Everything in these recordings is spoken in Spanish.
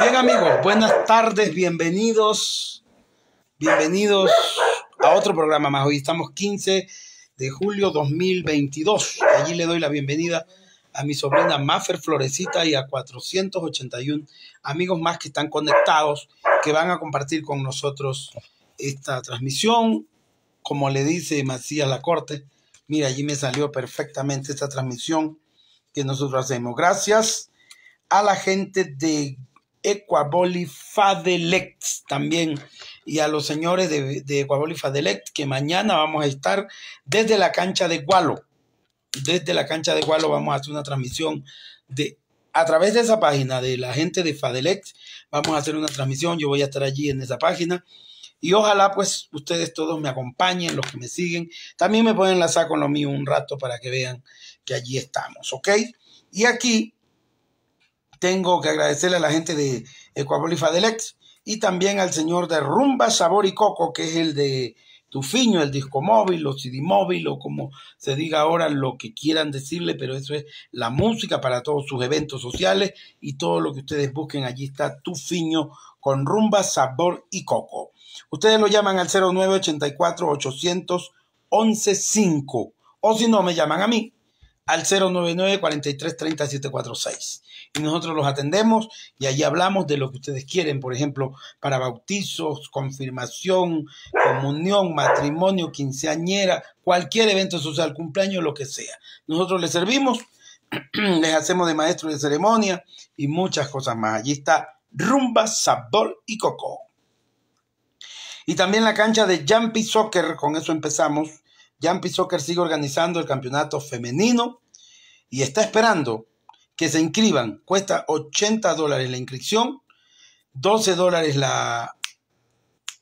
Bien amigos, buenas tardes, bienvenidos, bienvenidos a otro programa más. Hoy estamos 15 de julio 2022. Allí le doy la bienvenida a mi sobrina Maffer Florecita y a 481 amigos más que están conectados, que van a compartir con nosotros esta transmisión. Como le dice Macías Corte, mira, allí me salió perfectamente esta transmisión que nosotros hacemos. Gracias a la gente de Equaboli Fadelect también y a los señores de, de Equaboli Fadelect que mañana vamos a estar desde la cancha de Gualo. Desde la cancha de Gualo vamos a hacer una transmisión de a través de esa página de la gente de Fadelect. Vamos a hacer una transmisión, yo voy a estar allí en esa página. Y ojalá pues ustedes todos me acompañen, los que me siguen. También me pueden enlazar con lo mío un rato para que vean que allí estamos, ¿ok? Y aquí tengo que agradecerle a la gente de Ecuador y y también al señor de Rumba, Sabor y Coco, que es el de Tufiño, el disco móvil o CD móvil o como se diga ahora, lo que quieran decirle, pero eso es la música para todos sus eventos sociales y todo lo que ustedes busquen. Allí está Tufiño con Rumba, Sabor y Coco. Ustedes lo llaman al 0984 800 115 o si no, me llaman a mí al 099-4330-746. Y nosotros los atendemos y allí hablamos de lo que ustedes quieren, por ejemplo, para bautizos, confirmación, comunión, matrimonio, quinceañera, cualquier evento social, cumpleaños, lo que sea. Nosotros les servimos, les hacemos de maestro de ceremonia y muchas cosas más. Allí está Rumba, Sabor y Coco. Y también la cancha de Jumpy Soccer, con eso empezamos Jumpy Soccer sigue organizando el campeonato femenino y está esperando que se inscriban. Cuesta 80 dólares la inscripción, 12 dólares la,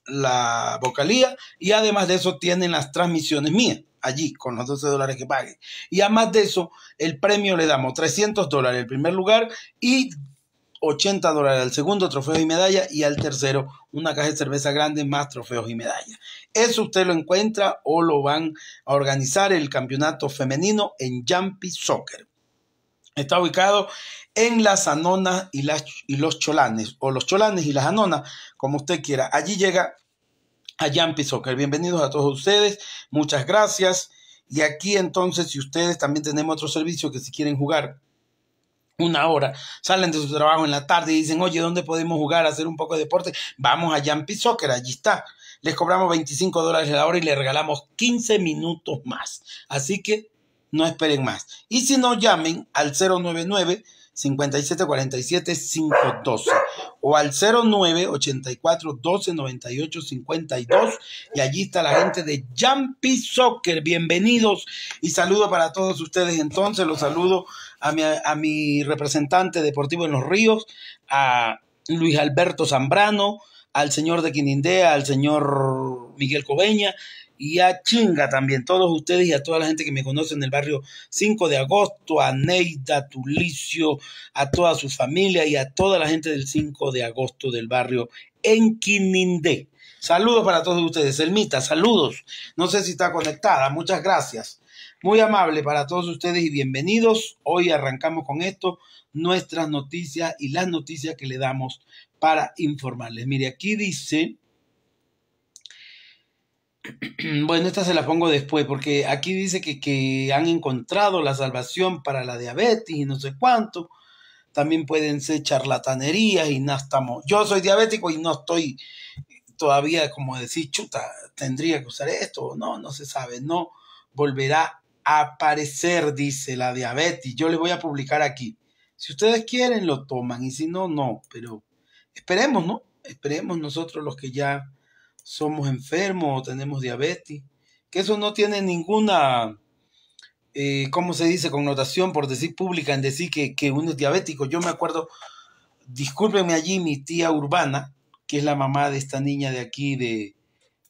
la vocalía y además de eso tienen las transmisiones mías allí con los 12 dólares que paguen. Y además de eso, el premio le damos 300 dólares el primer lugar y 80 dólares al segundo trofeo y medalla y al tercero una caja de cerveza grande más trofeos y medalla. Eso usted lo encuentra o lo van a organizar el campeonato femenino en Jumpy Soccer. Está ubicado en las Anonas y, las, y los Cholanes, o los Cholanes y las Anonas, como usted quiera. Allí llega a Jumpy Soccer. Bienvenidos a todos ustedes, muchas gracias. Y aquí entonces, si ustedes también tenemos otro servicio que si quieren jugar una hora, salen de su trabajo en la tarde y dicen, oye, ¿dónde podemos jugar, hacer un poco de deporte? Vamos a Jumpy Soccer, allí está. Les cobramos 25 dólares la hora y les regalamos 15 minutos más. Así que no esperen más. Y si nos llamen al 099 5747-512 o al 09 84 doce, 52 y allí está la gente de Jumpy Soccer. Bienvenidos y saludo para todos ustedes entonces. Los saludo a mi, a mi representante deportivo en Los Ríos, a Luis Alberto Zambrano, al señor de Quinindea, al señor Miguel Cobeña y a Chinga también, todos ustedes y a toda la gente que me conoce en el barrio 5 de agosto, a Neida, a Tulicio, a toda su familia y a toda la gente del 5 de agosto del barrio en Quinindé. Saludos para todos ustedes. Elmita, saludos. No sé si está conectada. Muchas gracias. Muy amable para todos ustedes y bienvenidos. Hoy arrancamos con esto, nuestras noticias y las noticias que le damos para informarles. Mire, aquí dice Bueno, esta se la pongo después, porque aquí dice que, han encontrado la salvación para la diabetes y no sé cuánto. También pueden ser charlatanerías y no estamos. Yo soy diabético y no estoy todavía como decir, chuta, tendría que usar esto. No, no se sabe. No volverá a aparecer, dice la diabetes. Yo le voy a publicar aquí. Si ustedes quieren, lo toman y si no, no. Pero esperemos, ¿no? Esperemos nosotros los que ya somos enfermos o tenemos diabetes, que eso no tiene ninguna, eh, ¿cómo se dice?, connotación, por decir pública, en decir que, uno es diabético. Yo me acuerdo, discúlpenme allí, mi tía Urbana, que es la mamá de esta niña de aquí, de,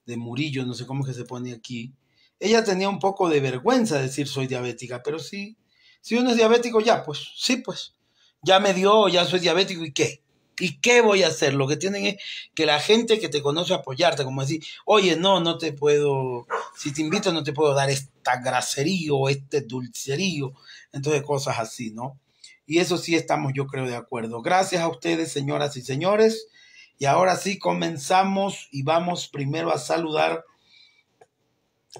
de Murillo, no sé cómo que se pone aquí, ella tenía un poco de vergüenza de decir soy diabética, pero sí, si uno es diabético, ya, pues, sí, pues, ya me dio, ya soy diabético y qué. ¿Y qué voy a hacer? Lo que tienen es que la gente que te conoce apoyarte, como decir, oye, no, no te puedo, si te invito no te puedo dar esta grasería o este dulcerío, entonces cosas así, ¿no? Y eso sí estamos, yo creo, de acuerdo. Gracias a ustedes, señoras y señores. Y ahora sí comenzamos y vamos primero a saludar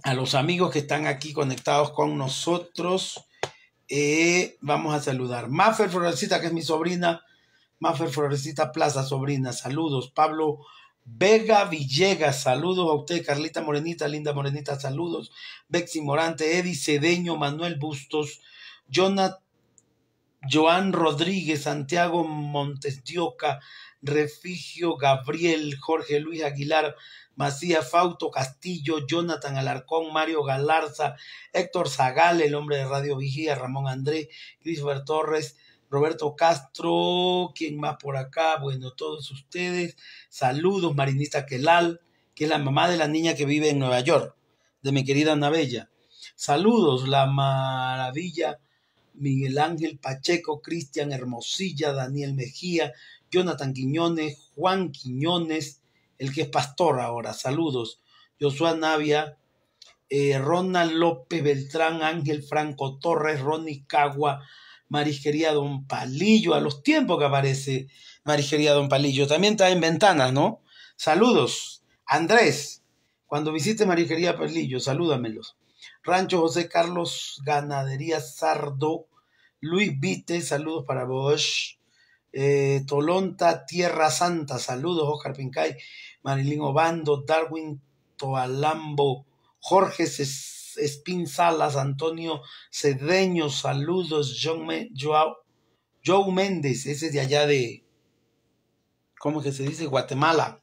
a los amigos que están aquí conectados con nosotros. Eh, vamos a saludar. Mafer Florecita, que es mi sobrina, Mafer Florecita Plaza, sobrina, saludos. Pablo Vega Villegas, saludos a usted, Carlita Morenita, Linda Morenita, saludos. Bexi Morante, Eddie Cedeño, Manuel Bustos, Joan Rodríguez, Santiago Montesdioca, Refigio Gabriel, Jorge Luis Aguilar, Macías Fauto Castillo, Jonathan Alarcón, Mario Galarza, Héctor Zagal, el hombre de Radio Vigía, Ramón André, Crisber Torres, Roberto Castro, ¿quién más por acá? Bueno, todos ustedes. Saludos, Marinita Kelal, que es la mamá de la niña que vive en Nueva York, de mi querida Anabella. Saludos, la maravilla Miguel Ángel Pacheco, Cristian Hermosilla, Daniel Mejía, Jonathan Quiñones, Juan Quiñones, el que es pastor ahora. Saludos, Josué Navia, eh, Ronald López Beltrán, Ángel Franco Torres, Ronnie Cagua, Marisquería Don Palillo, a los tiempos que aparece Marisquería Don Palillo. También está en ventanas, ¿no? Saludos. Andrés, cuando visite Marisquería Palillo, salúdamelos. Rancho José Carlos, Ganadería Sardo, Luis Vite, saludos para vos. Eh, Tolonta, Tierra Santa, saludos, Oscar Pincay, Marilín Obando, Darwin Toalambo, Jorge César. Espín Salas, Antonio Cedeño, saludos, Joe Méndez, ese es de allá de, ¿cómo que se dice? Guatemala.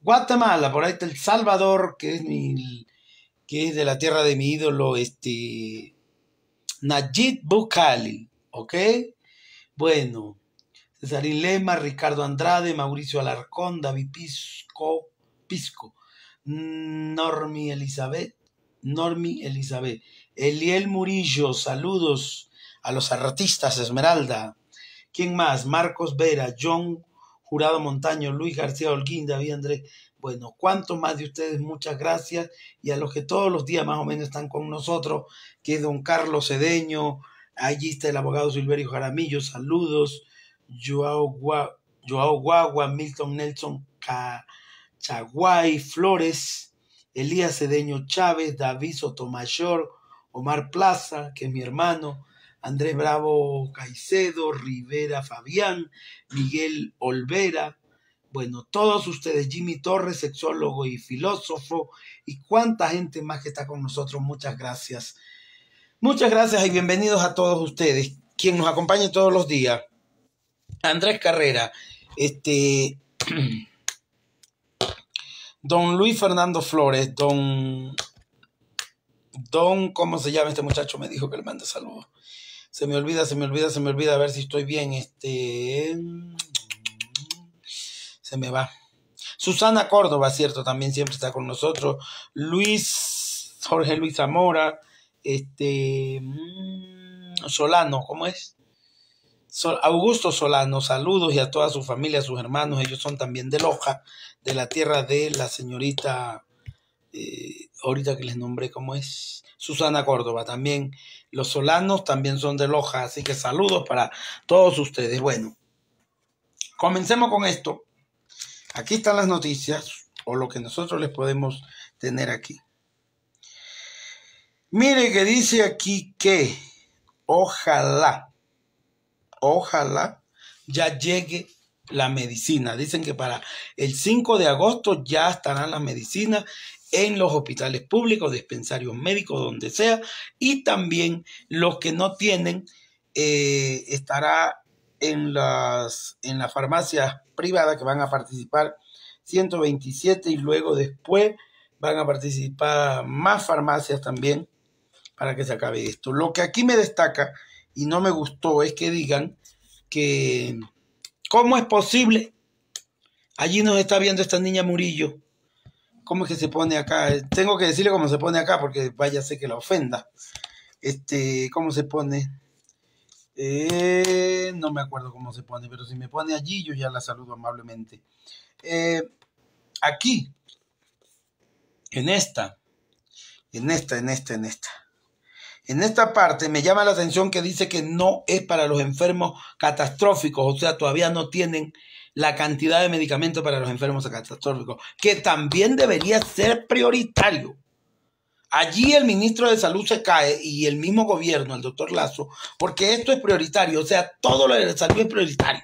Guatemala, por ahí está El Salvador, que es mi, que es de la tierra de mi ídolo, este, Najid Bukali, ¿ok? Bueno, Cesarín Lema, Ricardo Andrade, Mauricio Alarcón, David Pisco, Pisco, Normi Elizabeth, Normi Elizabeth. Eliel Murillo, saludos a los artistas Esmeralda. ¿Quién más? Marcos Vera, John Jurado Montaño, Luis García Holguín, David Andrés. Bueno, ¿cuántos más de ustedes? Muchas gracias. Y a los que todos los días más o menos están con nosotros, que es don Carlos Cedeño, allí está el abogado Silverio Jaramillo, saludos. Joao, Joao Guagua, Milton Nelson Cachaguay, Flores. Elías Cedeño Chávez, David Sotomayor, Omar Plaza, que es mi hermano, Andrés Bravo Caicedo, Rivera Fabián, Miguel Olvera, bueno, todos ustedes, Jimmy Torres, sexólogo y filósofo, y cuánta gente más que está con nosotros, muchas gracias. Muchas gracias y bienvenidos a todos ustedes, quien nos acompaña todos los días. Andrés Carrera, este Don Luis Fernando Flores, don... Don, ¿cómo se llama este muchacho? Me dijo que le manda saludos. Se me olvida, se me olvida, se me olvida, a ver si estoy bien. Este... Se me va. Susana Córdoba, cierto, también siempre está con nosotros. Luis, Jorge Luis Zamora, este... Mm, Solano, ¿cómo es? Augusto Solano, saludos y a toda su familia, a sus hermanos, ellos son también de Loja, de la tierra de la señorita, eh, ahorita que les nombré cómo es, Susana Córdoba, también los solanos también son de Loja, así que saludos para todos ustedes. Bueno, comencemos con esto. Aquí están las noticias o lo que nosotros les podemos tener aquí. Mire que dice aquí que ojalá ojalá ya llegue la medicina. Dicen que para el 5 de agosto ya estarán las medicinas en los hospitales públicos, dispensarios médicos, donde sea, y también los que no tienen eh, estará en las, en las farmacias privadas que van a participar 127 y luego después van a participar más farmacias también para que se acabe esto. Lo que aquí me destaca y no me gustó es que digan que ¿cómo es posible? Allí nos está viendo esta niña Murillo. ¿Cómo es que se pone acá? Tengo que decirle cómo se pone acá porque vaya sé que la ofenda. Este, ¿cómo se pone? Eh, no me acuerdo cómo se pone, pero si me pone allí yo ya la saludo amablemente. Eh, aquí, en esta, en esta, en esta, en esta. En esta parte me llama la atención que dice que no es para los enfermos catastróficos, o sea, todavía no tienen la cantidad de medicamentos para los enfermos catastróficos, que también debería ser prioritario. Allí el ministro de Salud se cae y el mismo gobierno, el doctor Lazo, porque esto es prioritario, o sea, todo lo de salud es prioritario.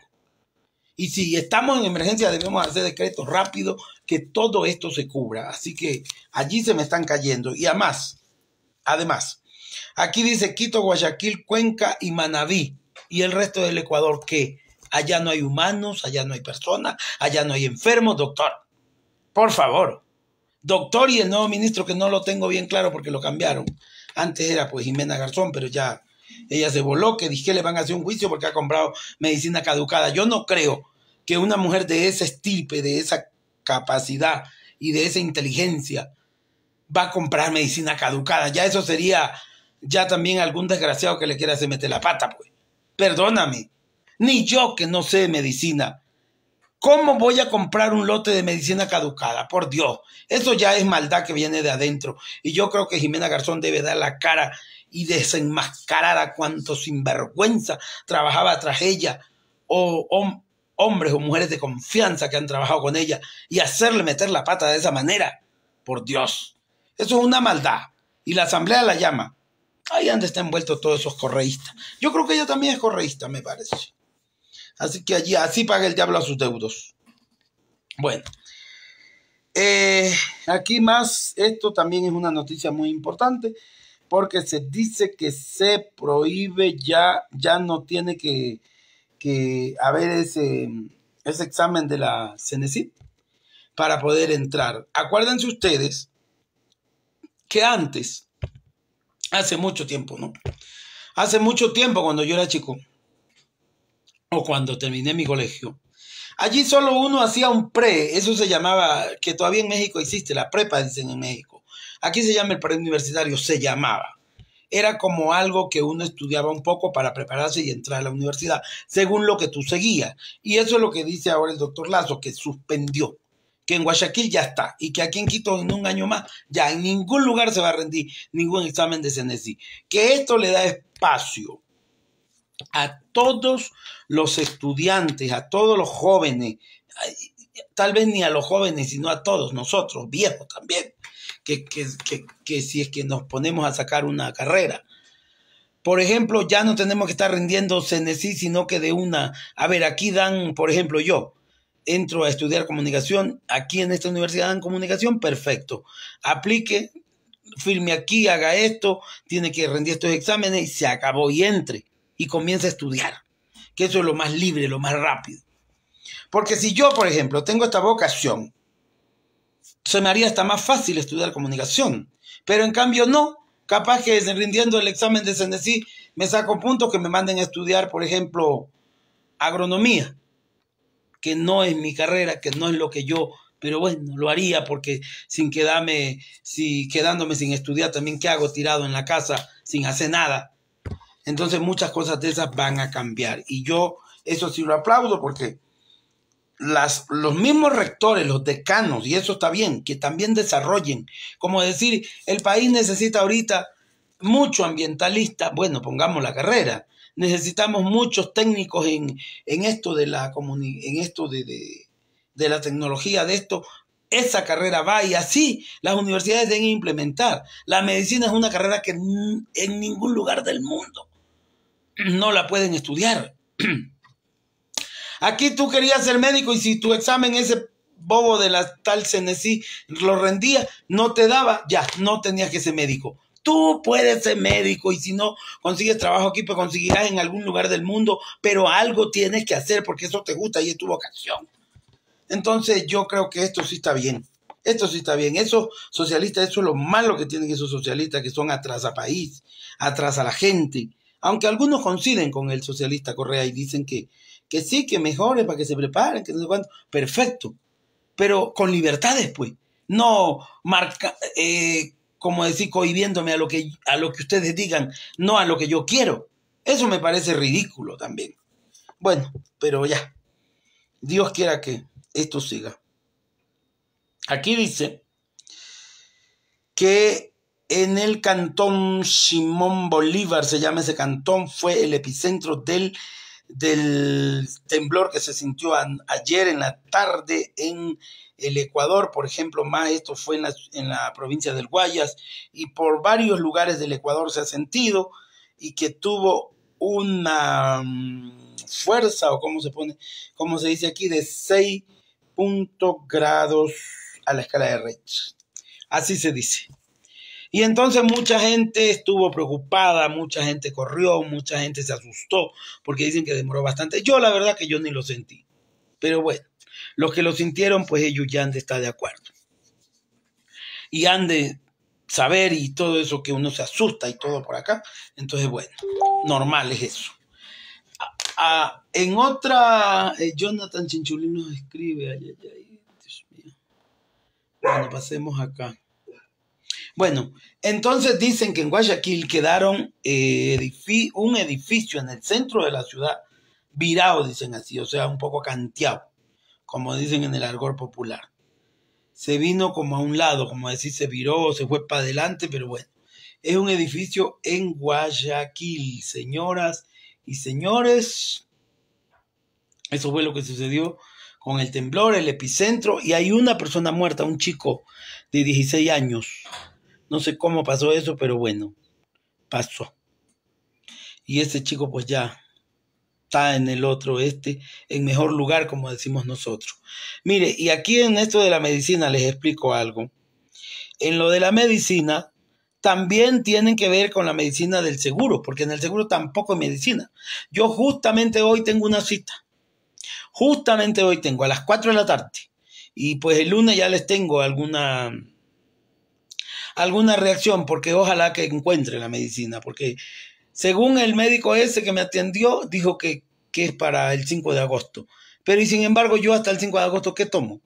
Y si estamos en emergencia debemos hacer decretos rápido que todo esto se cubra. Así que allí se me están cayendo. Y además, además, Aquí dice Quito, Guayaquil, Cuenca y Manabí. Y el resto del Ecuador, ¿qué? Allá no hay humanos, allá no hay personas, allá no hay enfermos, doctor. Por favor. Doctor y el nuevo ministro, que no lo tengo bien claro porque lo cambiaron. Antes era pues Jimena Garzón, pero ya ella se voló, que dije le van a hacer un juicio porque ha comprado medicina caducada. Yo no creo que una mujer de esa estirpe, de esa capacidad y de esa inteligencia va a comprar medicina caducada. Ya eso sería ya también algún desgraciado que le quiera se mete la pata, pues. Perdóname. Ni yo que no sé medicina. ¿Cómo voy a comprar un lote de medicina caducada? Por Dios, eso ya es maldad que viene de adentro. Y yo creo que Jimena Garzón debe dar la cara y desenmascarar a cuantos sinvergüenza trabajaba tras ella, o hombres o mujeres de confianza que han trabajado con ella, y hacerle meter la pata de esa manera. Por Dios, eso es una maldad. Y la asamblea la llama Ahí donde está envuelto todos esos correístas. Yo creo que ella también es correísta, me parece. Así que allí, así paga el diablo a sus deudos. Bueno. Eh, aquí más, esto también es una noticia muy importante, porque se dice que se prohíbe ya, ya no tiene que, que haber ese, ese examen de la Cenecit. para poder entrar. Acuérdense ustedes que antes Hace mucho tiempo, ¿no? Hace mucho tiempo cuando yo era chico o cuando terminé mi colegio. Allí solo uno hacía un pre, eso se llamaba, que todavía en México existe, la prepa, dicen en México. Aquí se llama el preuniversitario, se llamaba. Era como algo que uno estudiaba un poco para prepararse y entrar a la universidad, según lo que tú seguías. Y eso es lo que dice ahora el doctor Lazo, que suspendió que en Guayaquil ya está y que aquí en Quito en un año más ya en ningún lugar se va a rendir ningún examen de CENESI. Que esto le da espacio a todos los estudiantes, a todos los jóvenes, tal vez ni a los jóvenes, sino a todos nosotros, viejos también, que, que, si es que nos ponemos a sacar una carrera. Por ejemplo, ya no tenemos que estar rindiendo CNC, sino que de una, a ver, aquí dan, por ejemplo, yo, entro a estudiar comunicación, aquí en esta universidad en comunicación, perfecto. Aplique, firme aquí, haga esto, tiene que rendir estos exámenes y se acabó y entre y comienza a estudiar. Que eso es lo más libre, lo más rápido. Porque si yo, por ejemplo, tengo esta vocación, se me haría hasta más fácil estudiar comunicación. Pero en cambio no, capaz que rindiendo el examen de CNC me saco puntos que me manden a estudiar, por ejemplo, agronomía que no es mi carrera, que no es lo que yo, pero bueno, lo haría porque sin quedarme, si quedándome sin estudiar también, ¿qué hago tirado en la casa sin hacer nada? Entonces muchas cosas de esas van a cambiar y yo eso sí lo aplaudo porque las, los mismos rectores, los decanos, y eso está bien, que también desarrollen, como decir, el país necesita ahorita mucho ambientalista, bueno, pongamos la carrera, necesitamos muchos técnicos en, en esto de la en esto de, la tecnología, de esto. Esa carrera va y así las universidades deben implementar. La medicina es una carrera que en ningún lugar del mundo no la pueden estudiar. Aquí tú querías ser médico y si tu examen ese bobo de la tal Cenecí lo rendía, no te daba, ya, no tenías que ser médico. Tú puedes ser médico y si no consigues trabajo aquí, pues conseguirás en algún lugar del mundo, pero algo tienes que hacer porque eso te gusta y es tu vocación. Entonces yo creo que esto sí está bien. Esto sí está bien. Esos socialistas, eso es lo malo que tienen esos socialistas que son atrás a país, atrás a la gente. Aunque algunos coinciden con el socialista Correa y dicen que, que sí, que mejore para que se preparen, que no sé cuánto. Perfecto. Pero con libertades, pues. No marca, eh, como decir, cohibiéndome a lo, que, a lo que ustedes digan, no a lo que yo quiero. Eso me parece ridículo también. Bueno, pero ya. Dios quiera que esto siga. Aquí dice que en el cantón Simón Bolívar, se llama ese cantón, fue el epicentro del del temblor que se sintió ayer en la tarde en el Ecuador, por ejemplo, más esto fue en la, en la provincia del Guayas y por varios lugares del Ecuador se ha sentido y que tuvo una mm, fuerza o como se pone, como se dice aquí, de 6 grados a la escala de Reich. Así se dice. Y entonces mucha gente estuvo preocupada, mucha gente corrió, mucha gente se asustó, porque dicen que demoró bastante. Yo la verdad que yo ni lo sentí. Pero bueno, los que lo sintieron, pues ellos ya han de estar de acuerdo. Y han de saber y todo eso que uno se asusta y todo por acá. Entonces, bueno, normal es eso. en otra, eh, Jonathan chinchulino escribe. Ay, ay, ay, Dios mío. Bueno, pasemos acá. Bueno, entonces dicen que en Guayaquil quedaron eh, un edificio en el centro de la ciudad, virado, dicen así, o sea, un poco canteado, como dicen en el argor popular. Se vino como a un lado, como decir, se viró, se fue para adelante, pero bueno. Es un edificio en Guayaquil, señoras y señores. Eso fue lo que sucedió con el temblor, el epicentro, y hay una persona muerta, un chico de 16 años no sé cómo pasó eso, pero bueno, pasó. Y este chico pues ya está en el otro este, en mejor lugar, como decimos nosotros. Mire, y aquí en esto de la medicina les explico algo. En lo de la medicina, también tienen que ver con la medicina del seguro, porque en el seguro tampoco hay medicina. Yo justamente hoy tengo una cita. Justamente hoy tengo a las 4 de la tarde. Y pues el lunes ya les tengo alguna alguna reacción, porque ojalá que encuentre la medicina, porque según el médico ese que me atendió, dijo que, que es para el 5 de agosto. Pero y sin embargo, yo hasta el 5 de agosto, ¿qué tomo?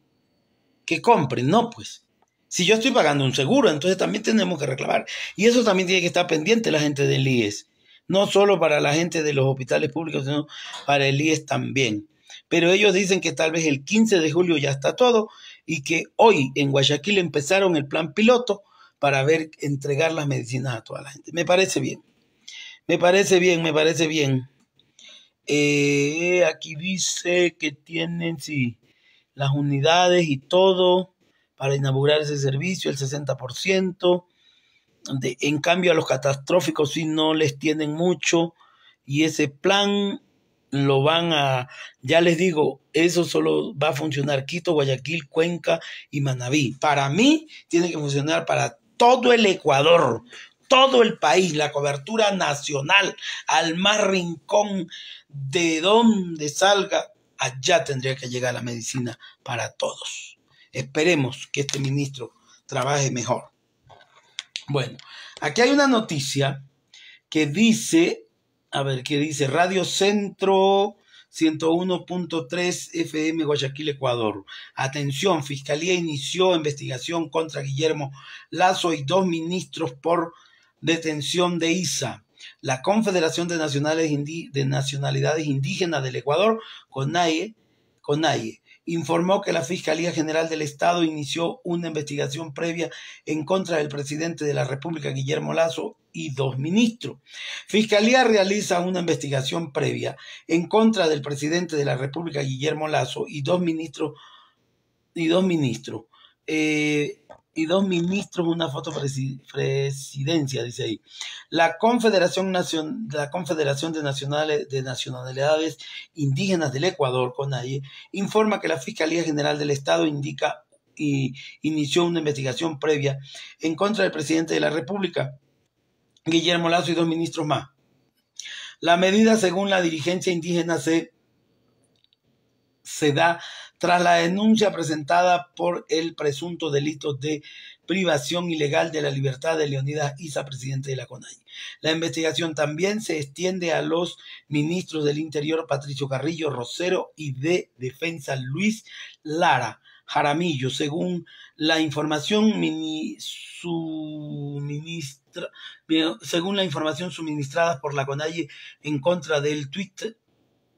¿Qué compren, no pues. Si yo estoy pagando un seguro, entonces también tenemos que reclamar. Y eso también tiene que estar pendiente la gente del IES. No solo para la gente de los hospitales públicos, sino para el IES también. Pero ellos dicen que tal vez el 15 de julio ya está todo y que hoy en Guayaquil empezaron el plan piloto para ver entregar las medicinas a toda la gente. Me parece bien. Me parece bien, me parece bien. Eh, aquí dice que tienen, sí, las unidades y todo para inaugurar ese servicio, el 60%. en cambio, a los catastróficos sí no les tienen mucho y ese plan lo van a, ya les digo, eso solo va a funcionar Quito, Guayaquil, Cuenca y Manabí. Para mí tiene que funcionar para todo el Ecuador, todo el país, la cobertura nacional, al más rincón de donde salga, allá tendría que llegar la medicina para todos. Esperemos que este ministro trabaje mejor. Bueno, aquí hay una noticia que dice, a ver, qué dice Radio Centro 101.3 FM Guayaquil, Ecuador. Atención, Fiscalía inició investigación contra Guillermo Lazo y dos ministros por detención de ISA. La Confederación de, Nacionalidades Indígenas del Ecuador, CONAIE, CONAIE, informó que la Fiscalía General del Estado inició una investigación previa en contra del presidente de la República, Guillermo Lazo, y dos ministros. Fiscalía realiza una investigación previa en contra del presidente de la República, Guillermo Lazo, y dos ministros, y dos ministros, eh, y dos ministros, una foto presidencia, dice ahí. La Confederación, la Confederación de, Nacionales, de Nacionalidades Indígenas del Ecuador, CONAIE, informa que la Fiscalía General del Estado indica y inició una investigación previa en contra del presidente de la República, Guillermo Lazo y dos ministros más. La medida, según la dirigencia indígena, se, se da tras la denuncia presentada por el presunto delito de privación ilegal de la libertad de Leonidas Isa, presidente de la CONAI. La investigación también se extiende a los ministros del Interior Patricio Carrillo Rosero y de Defensa Luis Lara. Jaramillo, según la información suministra, según la información suministrada por la CONAIE en contra del Twitter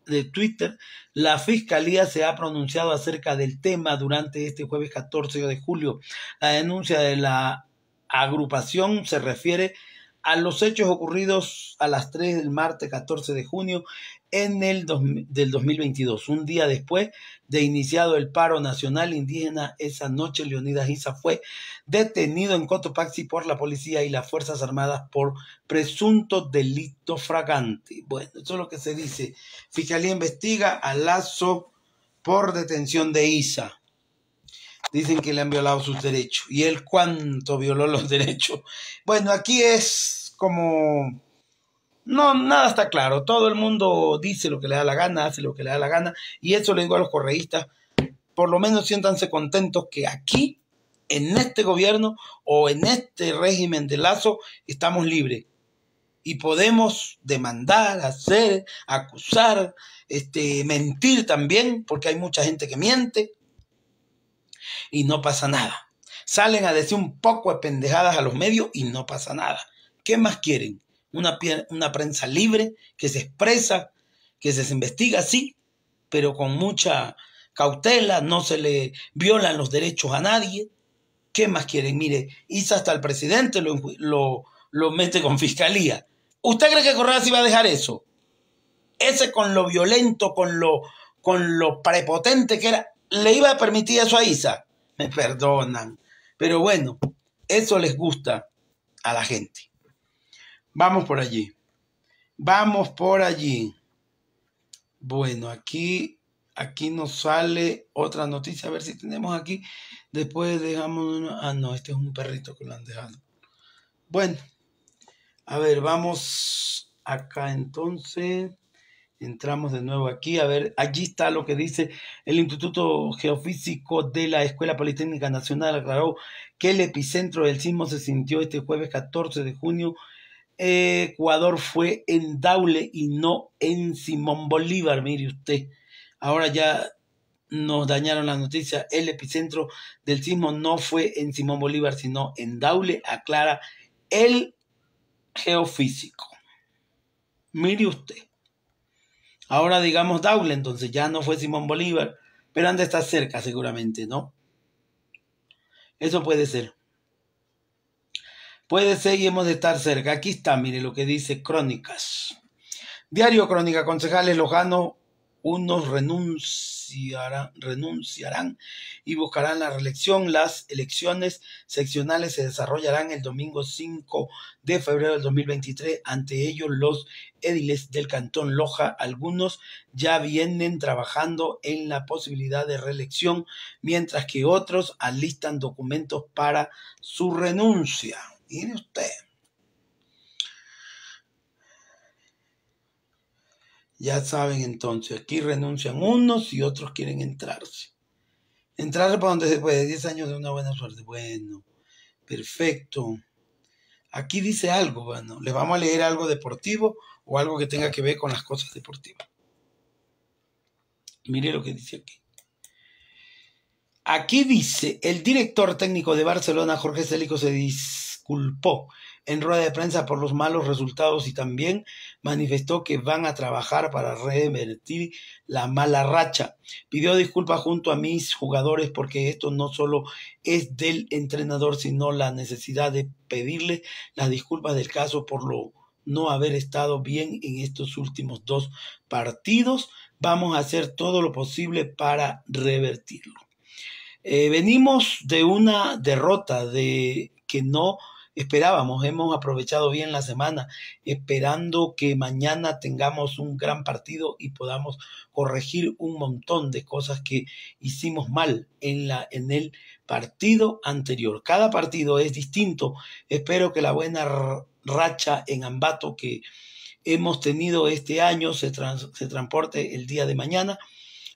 de Twitter, la Fiscalía se ha pronunciado acerca del tema durante este jueves 14 de julio. La denuncia de la agrupación se refiere a los hechos ocurridos a las 3 del martes 14 de junio en el dos, del 2022, un día después de iniciado el paro nacional indígena, esa noche Leonidas Isa fue detenido en Cotopaxi por la policía y las Fuerzas Armadas por presunto delito fragante. Bueno, eso es lo que se dice. Fiscalía investiga a Lazo por detención de Isa. Dicen que le han violado sus derechos. ¿Y él cuánto violó los derechos? Bueno, aquí es como no, nada está claro. Todo el mundo dice lo que le da la gana, hace lo que le da la gana. Y eso le digo a los correístas. Por lo menos siéntanse contentos que aquí, en este gobierno o en este régimen de lazo, estamos libres. Y podemos demandar, hacer, acusar, este, mentir también, porque hay mucha gente que miente. Y no pasa nada. Salen a decir un poco de pendejadas a los medios y no pasa nada. ¿Qué más quieren? una, una prensa libre que se expresa, que se investiga, sí, pero con mucha cautela, no se le violan los derechos a nadie. ¿Qué más quieren? Mire, Isa hasta el presidente lo, mete con fiscalía. ¿Usted cree que Correa se iba a dejar eso? Ese con lo violento, con lo, con lo prepotente que era, ¿le iba a permitir eso a Isa? Me perdonan. Pero bueno, eso les gusta a la gente. Vamos por allí. Vamos por allí. Bueno, aquí, aquí nos sale otra noticia. A ver si tenemos aquí. Después dejamos Ah, no, este es un perrito que lo han dejado. Bueno, a ver, vamos acá entonces. Entramos de nuevo aquí, a ver, allí está lo que dice el Instituto Geofísico de la Escuela Politécnica Nacional, aclaró que el epicentro del sismo se sintió este jueves 14 de junio Ecuador fue en Daule y no en Simón Bolívar, mire usted. Ahora ya nos dañaron la noticia. El epicentro del sismo no fue en Simón Bolívar, sino en Daule, aclara el geofísico. Mire usted. Ahora digamos Daule, entonces ya no fue Simón Bolívar, pero anda está cerca seguramente, ¿no? Eso puede ser. Puede ser hemos de estar cerca. Aquí está, mire lo que dice Crónicas. Diario Crónica, concejales Lojano, unos renunciarán, renunciarán y buscarán la reelección. Las elecciones seccionales se desarrollarán el domingo 5 de febrero del 2023. Ante ello, los ediles del Cantón Loja, algunos ya vienen trabajando en la posibilidad de reelección, mientras que otros alistan documentos para su renuncia. Mire usted. Ya saben entonces, aquí renuncian unos y otros quieren entrarse. Entrar para donde se puede, 10 años de una buena suerte. Bueno, perfecto. Aquí dice algo, bueno, le vamos a leer algo deportivo o algo que tenga que ver con las cosas deportivas. Mire lo que dice aquí. Aquí dice, el director técnico de Barcelona, Jorge Celico, se dice culpó en rueda de prensa por los malos resultados y también manifestó que van a trabajar para revertir la mala racha. Pidió disculpas junto a mis jugadores porque esto no solo es del entrenador, sino la necesidad de pedirle las disculpas del caso por lo no haber estado bien en estos últimos dos partidos. Vamos a hacer todo lo posible para revertirlo. Eh, venimos de una derrota de que no esperábamos. Hemos aprovechado bien la semana, esperando que mañana tengamos un gran partido y podamos corregir un montón de cosas que hicimos mal en, la, en el partido anterior. Cada partido es distinto. Espero que la buena racha en Ambato que hemos tenido este año se, se transporte el día de mañana.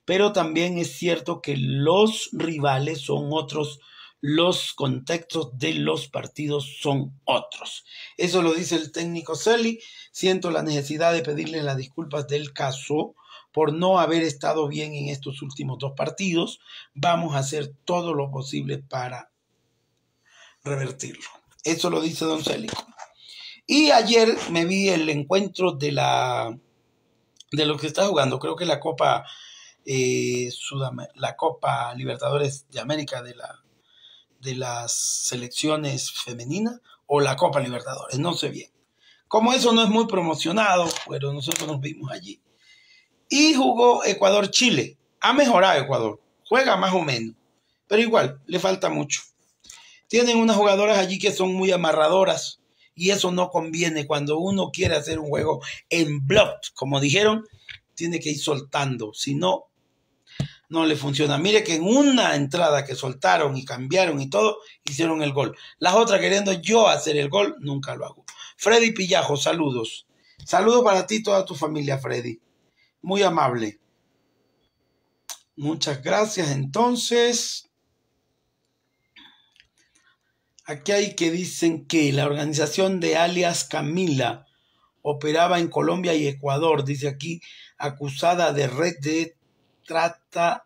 Pero también es cierto que los rivales son otros los contextos de los partidos son otros. Eso lo dice el técnico Selly. Siento la necesidad de pedirle las disculpas del caso por no haber estado bien en estos últimos dos partidos. Vamos a hacer todo lo posible para revertirlo. Eso lo dice Don Selly. Y ayer me vi el encuentro de la de lo que está jugando, creo que la Copa eh, la Copa Libertadores de América de la de las selecciones femeninas o la Copa Libertadores, no sé bien. Como eso no es muy promocionado, pero nosotros nos vimos allí. Y jugó Ecuador-Chile. Ha mejorado Ecuador, juega más o menos, pero igual, le falta mucho. Tienen unas jugadoras allí que son muy amarradoras y eso no conviene. Cuando uno quiere hacer un juego en block, como dijeron, tiene que ir soltando, si no, no le funciona. Mire que en una entrada que soltaron y cambiaron y todo, hicieron el gol. Las otras queriendo yo hacer el gol, nunca lo hago. Freddy Pillajo, saludos. Saludos para ti y toda tu familia, Freddy. Muy amable. Muchas gracias. Entonces, aquí hay que dicen que la organización de alias Camila operaba en Colombia y Ecuador, dice aquí, acusada de red de trata,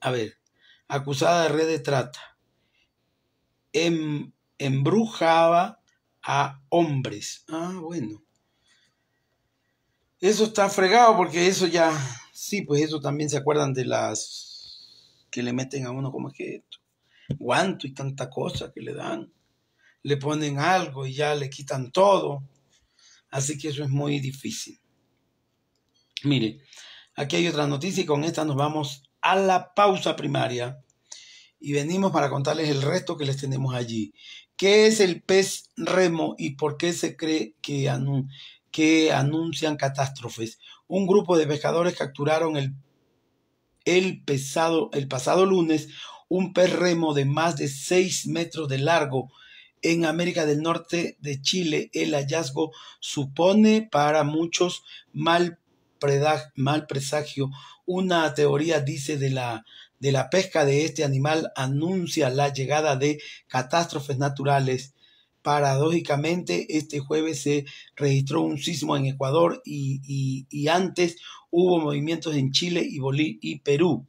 a ver, acusada de red de trata, em, embrujaba a hombres. Ah, bueno. Eso está fregado porque eso ya, sí, pues eso también se acuerdan de las que le meten a uno, como es que esto? Guanto y tanta cosa que le dan. Le ponen algo y ya le quitan todo. Así que eso es muy difícil. Mire, Aquí hay otra noticia y con esta nos vamos a la pausa primaria y venimos para contarles el resto que les tenemos allí. ¿Qué es el pez remo y por qué se cree que, que anuncian catástrofes? Un grupo de pescadores capturaron el, el, pesado, el pasado lunes un pez remo de más de 6 metros de largo en América del Norte de Chile. El hallazgo supone para muchos mal mal presagio. Una teoría dice de la, de la pesca de este animal anuncia la llegada de catástrofes naturales. Paradójicamente, este jueves se registró un sismo en Ecuador y, antes hubo movimientos en Chile y, y Perú.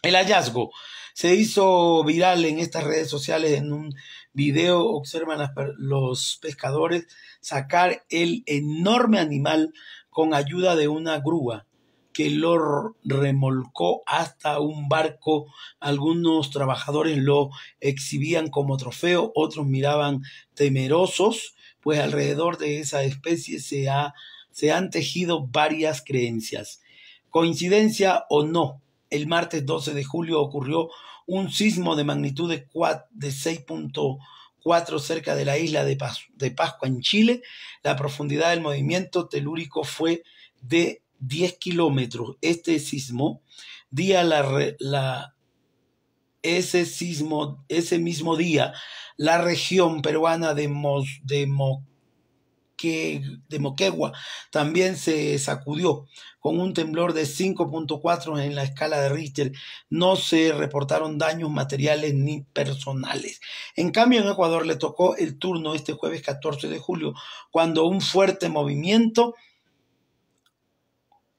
El hallazgo se hizo viral en estas redes sociales en un video. Observan los pescadores sacar el enorme animal con ayuda de una grúa que lo remolcó hasta un barco. Algunos trabajadores lo exhibían como trofeo, otros miraban temerosos, pues alrededor de esa especie se, se han tejido varias creencias. Coincidencia o no, el martes 12 de julio ocurrió un sismo de magnitud de, seis de 4 cerca de la isla de, de Pascua en Chile, la profundidad del movimiento telúrico fue de 10 kilómetros. Este sismo día la, la, ese sismo, ese mismo día, la región peruana de, de de Moquegua también se sacudió con un temblor de 5.4 en la escala de Richter. No se reportaron daños materiales ni personales. En cambio, en Ecuador le tocó el turno este jueves 14 de julio, cuando un fuerte movimiento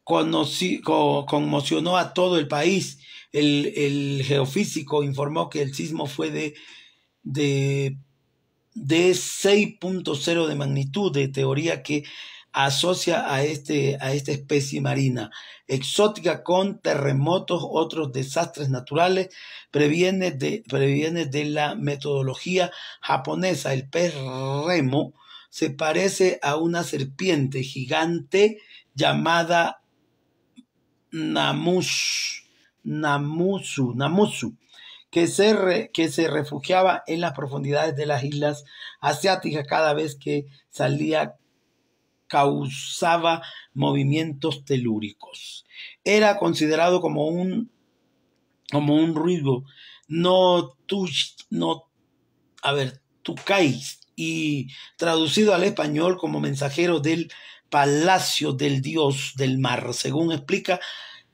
conmocionó a todo el país. El, el geofísico informó que el sismo fue de de 6.0 de magnitud, de teoría que asocia a, este, a esta especie marina. Exótica con terremotos, otros desastres naturales, previene de, previene de la metodología japonesa. El pez remo se parece a una serpiente gigante llamada Namush, Namusu, Namusu que se, que se refugiaba en las profundidades de las islas asiáticas cada vez que salía causaba movimientos telúricos. Era considerado como un, como un ruido no, tu, no a ver, tucais, y traducido al español como mensajero del palacio del dios del mar, según explica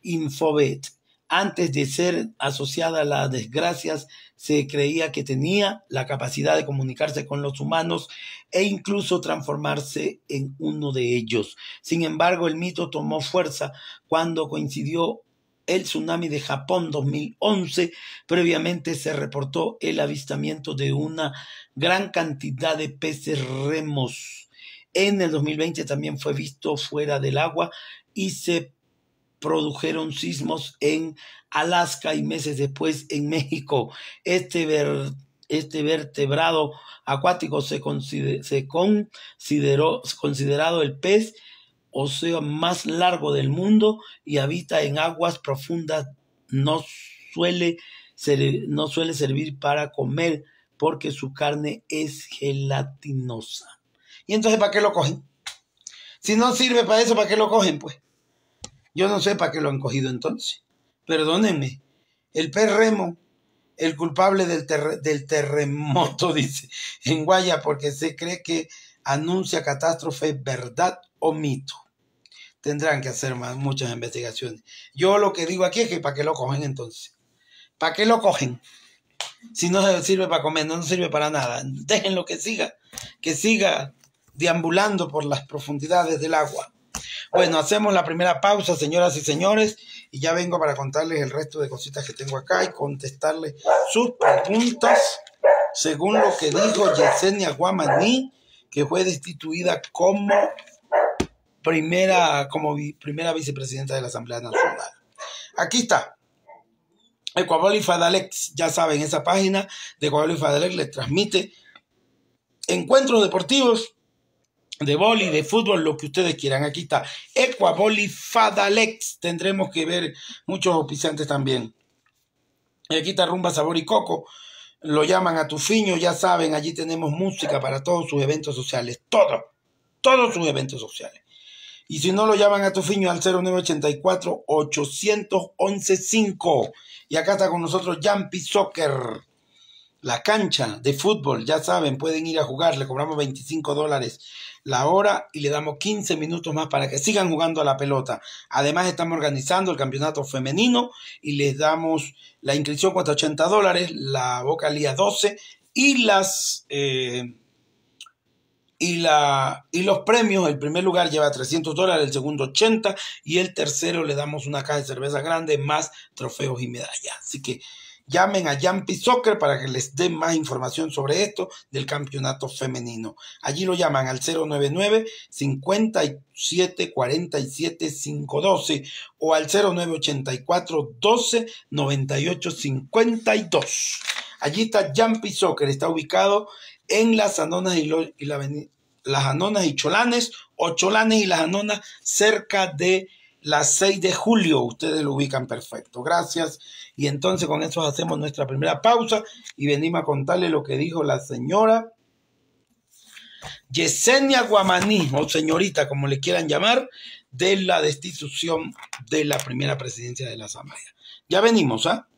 Infobet antes de ser asociada a las desgracias, se creía que tenía la capacidad de comunicarse con los humanos e incluso transformarse en uno de ellos. Sin embargo, el mito tomó fuerza cuando coincidió el tsunami de Japón 2011. Previamente se reportó el avistamiento de una gran cantidad de peces remos. En el 2020 también fue visto fuera del agua y se produjeron sismos en Alaska y meses después en México. Este, este vertebrado acuático se, se consideró considerado el pez óseo más largo del mundo y habita en aguas profundas. No suele, no suele servir para comer porque su carne es gelatinosa. ¿Y entonces para qué lo cogen? Si no sirve para eso, ¿para qué lo cogen? Pues yo no sé para qué lo han cogido entonces. Perdónenme. El perremo, el culpable del, terremoto, dice, en Guaya, porque se cree que anuncia catástrofe, verdad o mito. Tendrán que hacer muchas investigaciones. Yo lo que digo aquí es que para qué lo cogen entonces. ¿Para qué lo cogen? Si no sirve para comer, no, sirve para nada. lo que siga, que siga deambulando por las profundidades del agua. Bueno, hacemos la primera pausa, señoras y señores, y ya vengo para contarles el resto de cositas que tengo acá y contestarles sus preguntas, según lo que dijo Yesenia Guamaní, que fue destituida como primera, como primera vicepresidenta de la Asamblea Nacional. Aquí está. Ecuador y Fadalex, ya saben, esa página de Ecuador y Fadalex les transmite encuentros deportivos de boli, de fútbol, lo que ustedes quieran. Aquí está. Boli Fadalex. Tendremos que ver muchos oficiantes también. Y aquí está Rumba Sabor y Coco. Lo llaman a tu fiño. ya saben, allí tenemos música para todos sus eventos sociales. Todos. todos sus eventos sociales. Y si no lo llaman a tu fiño al 0984 811 5. Y acá está con nosotros Jampi Soccer la cancha de fútbol, ya saben, pueden ir a jugar, le cobramos 25 dólares la hora y le damos 15 minutos más para que sigan jugando a la pelota. Además, estamos organizando el campeonato femenino y les damos la inscripción cuesta 80 dólares, la vocalía 12 y las... Eh, y, la, y los premios, el primer lugar lleva 300 dólares, el segundo 80 y el tercero le damos una caja de cerveza grande más trofeos y medallas. Así que Llamen a Jumpy Soccer para que les den más información sobre esto del campeonato femenino. Allí lo llaman al 099 57 512 o al 0984 12 98 52. Allí está Jumpy Soccer, está ubicado en las Anonas y Cholanes, o Cholanes y las Anonas, cerca de las 6 de julio. Ustedes lo ubican perfecto. Gracias. Y entonces con eso hacemos nuestra primera pausa y venimos a contarle lo que dijo la señora Yesenia Guamaní, o señorita, como le quieran llamar, de la destitución de la primera presidencia de la Asamblea. Ya venimos, ¿ah?